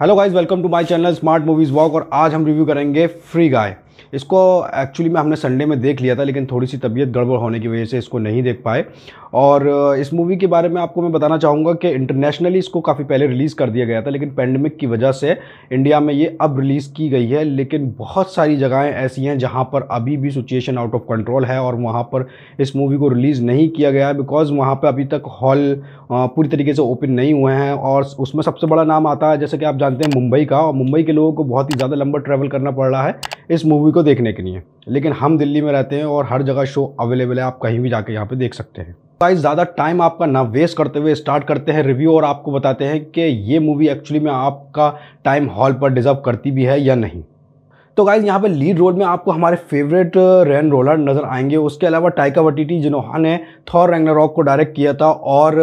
hello guys welcome to my channel smart movies walk और आज हम रिव्यू करेंगे फ्री गाय इसको एक्चुअली में हमने संडे में देख लिया था लेकिन थोड़ी सी तबीयत गड़बड़ होने की वजह से इसको नहीं देख पाए और इस मूवी के बारे में आपको मैं बताना चाहूँगा कि इंटरनेशनली इसको काफ़ी पहले रिलीज़ कर दिया गया था लेकिन पेंडेमिक की वजह से इंडिया में ये अब रिलीज़ की गई है लेकिन बहुत सारी जगहें ऐसी हैं जहाँ पर अभी भी सिचुएशन आउट ऑफ कंट्रोल है और वहाँ पर इस मूवी को रिलीज़ नहीं किया गया है बिकॉज़ वहाँ पर अभी तक हॉल पूरी तरीके से ओपन नहीं हुए हैं और उसमें सबसे बड़ा नाम आता है जैसे कि आप जानते हैं मुंबई का और मुंबई के लोगों को बहुत ही ज़्यादा लंबा ट्रैवल करना पड़ रहा है इस मूवी मूवी को देखने के लिए लेकिन हम दिल्ली में रहते हैं और हर जगह शो अवेलेबल है आप कहीं भी जाके यहाँ पे देख सकते हैं गाइस ज़्यादा टाइम आपका ना वेस्ट करते हुए स्टार्ट करते हैं रिव्यू और आपको बताते हैं कि ये मूवी एक्चुअली में आपका टाइम हॉल पर डिजर्व करती भी है या नहीं तो गाइज यहाँ पे लीड रोल में आपको हमारे फेवरेट रैन रोलर नज़र आएंगे उसके अलावा टाइका वटीटी जिन्होंने थॉर रैंगनारॉक को डायरेक्ट किया था और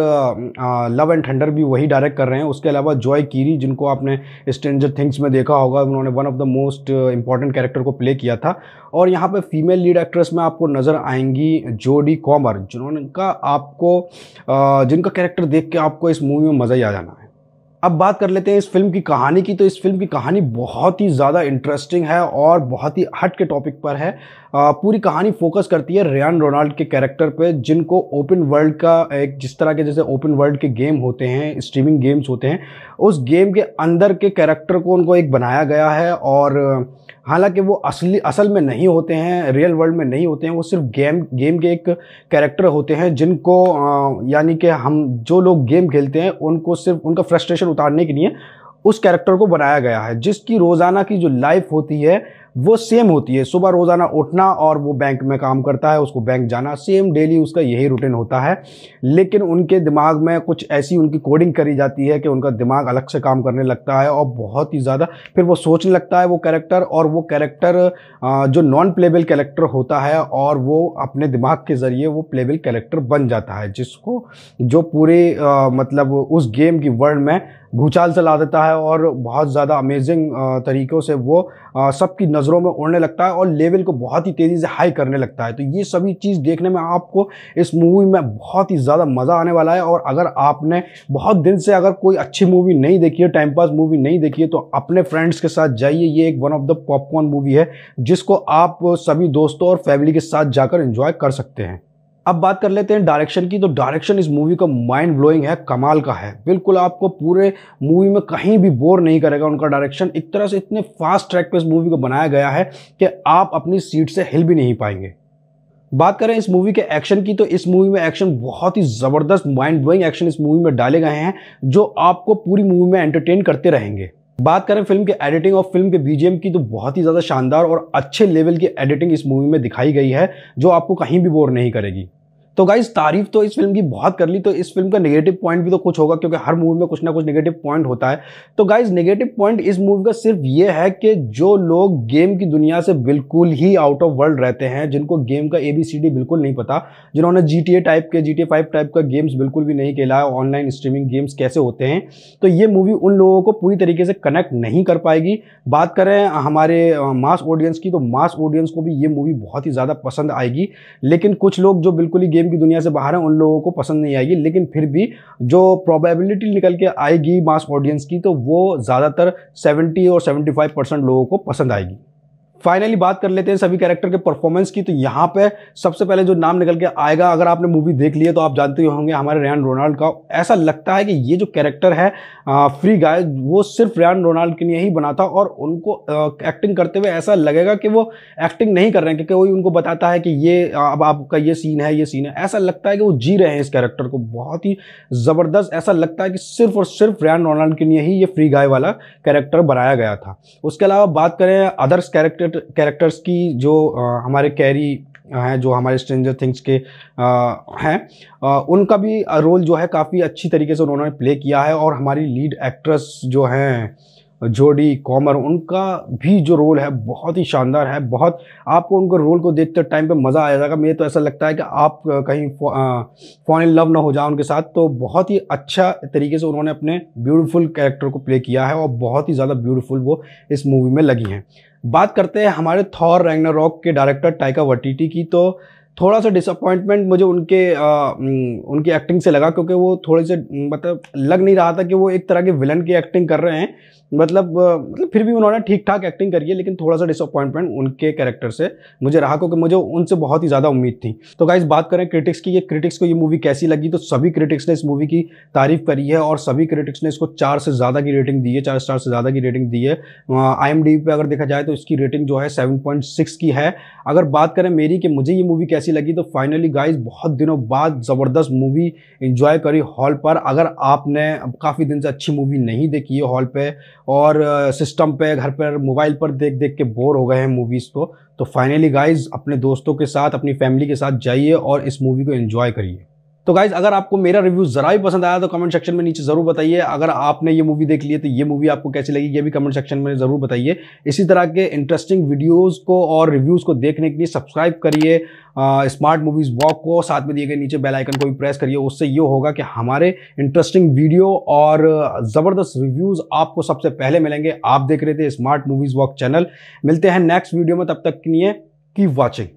लव एंड थंडर भी वही डायरेक्ट कर रहे हैं उसके अलावा जॉय कीरी जिनको आपने स्ट्रेंजर थिंग्स में देखा होगा उन्होंने one of the most important character को प्ले किया था और यहाँ पर फीमेल लीड एक्ट्रेस में आपको नज़र आएंगी जोडी कॉमर जिन्होंने का आपको uh, जिनका कैरेक्टर देख के आपको इस मूवी में मज़ा ही आ जाना है अब बात कर लेते हैं इस फिल्म की कहानी की तो इस फिल्म की कहानी बहुत ही ज़्यादा इंटरेस्टिंग है और बहुत ही हट के टॉपिक पर है पूरी कहानी फोकस करती है रियान रोनाल्ड के कैरेक्टर पे जिनको ओपन वर्ल्ड का एक जिस तरह के जैसे ओपन वर्ल्ड के गेम होते हैं स्ट्रीमिंग गेम्स होते हैं उस गेम के अंदर के कैरेक्टर को उनको एक बनाया गया है और हालांकि वो असली असल में नहीं होते हैं रियल वर्ल्ड में नहीं होते हैं वो सिर्फ गेम गेम के एक कैरेक्टर होते हैं जिनको यानी कि हम जो लोग गेम खेलते हैं उनको सिर्फ उनका फ्रस्ट्रेशन उतारने के लिए उस कैरेक्टर को बनाया गया है जिसकी रोज़ाना की जो लाइफ होती है वो सेम होती है सुबह रोज़ाना उठना और वो बैंक में काम करता है उसको बैंक जाना सेम डेली उसका यही रूटीन होता है लेकिन उनके दिमाग में कुछ ऐसी उनकी कोडिंग करी जाती है कि उनका दिमाग अलग से काम करने लगता है और बहुत ही ज़्यादा फिर वो सोचने लगता है वो कैरेक्टर और वो कैरेक्टर जो नॉन प्लेबल कैरेक्टर होता है और वो अपने दिमाग के ज़रिए वो प्लेबल कैरेक्टर बन जाता है जिसको जो पूरे मतलब उस गेम की वर्ल्ड में भूचाल चला देता है और बहुत ज़्यादा अमेजिंग तरीक़ों से वो सबकी नज़र नज़रों में उड़ने लगता है और लेवल को बहुत ही तेज़ी से हाई करने लगता है तो ये सभी चीज़ देखने में आपको इस मूवी में बहुत ही ज़्यादा मज़ा आने वाला है और अगर आपने बहुत दिन से अगर कोई अच्छी मूवी नहीं देखी है टाइम पास मूवी नहीं देखी है तो अपने फ्रेंड्स के साथ जाइए ये एक one of the popcorn movie है जिसको आप सभी दोस्तों और फैमिली के साथ जाकर इंजॉय कर सकते हैं अब बात कर लेते हैं डायरेक्शन की तो डायरेक्शन इस मूवी का माइंड ब्लोइंग है कमाल का है बिल्कुल आपको पूरे मूवी में कहीं भी बोर नहीं करेगा उनका डायरेक्शन एक तरह से इतने फास्ट ट्रैक पे इस मूवी को बनाया गया है कि आप अपनी सीट से हिल भी नहीं पाएंगे बात करें इस मूवी के एक्शन की तो इस मूवी में एक्शन बहुत ही ज़बरदस्त माइंड ब्लोइंग एक्शन इस मूवी में डाले गए हैं जो आपको पूरी मूवी में एंटरटेन करते रहेंगे बात करें फिल्म के एडिटिंग और फिल्म के बीजेम की तो बहुत ही ज़्यादा शानदार और अच्छे लेवल की एडिटिंग इस मूवी में दिखाई गई है जो आपको कहीं भी बोर नहीं करेगी तो गाइज तारीफ तो इस फिल्म की बहुत कर ली तो इस फिल्म का नेगेटिव पॉइंट भी तो कुछ होगा क्योंकि हर मूवी में कुछ ना कुछ नेगेटिव पॉइंट होता है तो गाइज नेगेटिव पॉइंट इस मूवी का सिर्फ ये है कि जो लोग गेम की दुनिया से बिल्कुल ही आउट ऑफ वर्ल्ड रहते हैं जिनको गेम का ए बी सी डी बिल्कुल नहीं पता जिन्होंने जी टी ए टाइप के G T A five type का गेम्स बिल्कुल भी नहीं खेला है ऑनलाइन स्ट्रीमिंग गेम्स कैसे होते हैं तो ये मूवी उन लोगों को पूरी तरीके से कनेक्ट नहीं कर पाएगी बात करें हमारे मास ऑडियंस की तो मास ऑडियंस को भी ये मूवी बहुत ही ज़्यादा पसंद आएगी लेकिन कुछ लोग जो बिल्कुल ही गेम गेम की दुनिया से बाहर हैं उन लोगों को पसंद नहीं आएगी लेकिन फिर भी जो प्रोबेबिलिटी निकल के आएगी मास ऑडियंस की तो वो ज़्यादातर 70 और 75 परसेंट लोगों को पसंद आएगी फाइनली बात कर लेते हैं सभी कैरेक्टर के परफॉर्मेंस की तो यहाँ पे सबसे पहले जो नाम निकल के आएगा अगर आपने मूवी देख ली है तो आप जानते होंगे हमारे रैन रोनाल्ड का ऐसा लगता है कि ये जो कैरेक्टर है आ, फ्री गाय वो सिर्फ रैन रोनाल्ड के लिए ही बना था और उनको आ, एक्टिंग करते हुए ऐसा लगेगा कि वो एक्टिंग नहीं कर रहे हैं क्योंकि वही उनको बताता है कि ये अब आपका ये सीन है ये सीन है ऐसा लगता है कि वो जी रहे हैं इस कैरेक्टर को बहुत ही ज़बरदस्त ऐसा लगता है कि सिर्फ और सिर्फ रैन रोनाल्ड के लिए ही ये फ्री गाय वाला कैरेक्टर बनाया गया था उसके अलावा बात करें अदर्स कैरेक्टर डिफरेंट कैरेक्टर्स की जो आ, हमारे कैरी हैं जो हमारे स्ट्रेंजर थिंग्स के हैं उनका भी रोल जो है काफ़ी अच्छी तरीके से उन्होंने प्ले किया है और हमारी लीड एक्ट्रेस जो हैं जोडी कॉमर उनका भी जो रोल है बहुत ही शानदार है बहुत आपको उनको रोल को देखते टाइम पे मज़ा आ जाएगा मुझे तो ऐसा लगता है कि आप कहीं फॉन इन लव ना हो जाए उनके साथ तो बहुत ही अच्छा तरीके से उन्होंने अपने ब्यूटीफुल कैरेक्टर को प्ले किया है और बहुत ही ज़्यादा ब्यूटीफुल वो इस मूवी में लगी हैं बात करते हैं हमारे थॉर रैंगना रॉक के डायरेक्टर टाइका वटीटी की तो थोड़ा सा डिसअपॉइंटमेंट मुझे उनके आ, उनकी एक्टिंग से लगा क्योंकि वो थोड़े से मतलब लग नहीं रहा था कि वो एक तरह के विलन की एक्टिंग कर रहे हैं मतलब मतलब फिर भी उन्होंने ठीक ठाक एक्टिंग करी है लेकिन थोड़ा सा डिसअपॉइंटमेंट उनके कैरेक्टर से मुझे रहा क्योंकि मुझे उनसे बहुत ही ज़्यादा उम्मीद थी तो गाइज बात करें क्रिटिक्स की ये क्रिटिक्स को ये मूवी कैसी लगी तो सभी क्रिटिक्स ने इस मूवी की तारीफ करी है और सभी क्रिटिक्स ने इसको चार से ज़्यादा की रेटिंग दी है चार स्टार से ज़्यादा की रेटिंग दी है आई एम पे अगर देखा जाए तो इसकी रेटिंग जो है सेवन की है अगर बात करें मेरी कि मुझे ये मूवी कैसी कैसी लगी तो फाइनली गाइज बहुत दिनों बाद ज़बरदस्त मूवी इन्जॉय करी हॉल पर अगर आपने काफ़ी दिन से अच्छी मूवी नहीं देखी है हॉल पे और सिस्टम पे घर पर मोबाइल पर देख देख के बोर हो गए हैं मूवीज़ को तो फाइनली तो गाइज अपने दोस्तों के साथ अपनी फैमिली के साथ जाइए और इस मूवी को इन्जॉय करिए तो गाइज अगर आपको मेरा रिव्यू जरा भी पसंद आया तो कमेंट सेक्शन में नीचे जरूर बताइए अगर आपने ये मूवी देख ली है तो ये मूवी आपको कैसी लगी ये भी कमेंट सेक्शन में जरूर बताइए इसी तरह के इंटरेस्टिंग वीडियोस को और रिव्यूज को देखने के लिए सब्सक्राइब करिए स्मार्ट मूवीज वॉक को साथ में दिए गए नीचे बेलाइकन को भी प्रेस करिए उससे ये होगा कि हमारे इंटरेस्टिंग वीडियो और ज़बरदस्त रिव्यूज़ आपको सबसे पहले मिलेंगे आप देख रहे थे स्मार्ट मूवीज़ वॉक चैनल मिलते हैं नेक्स्ट वीडियो में तब तक के लिए की वॉचिंग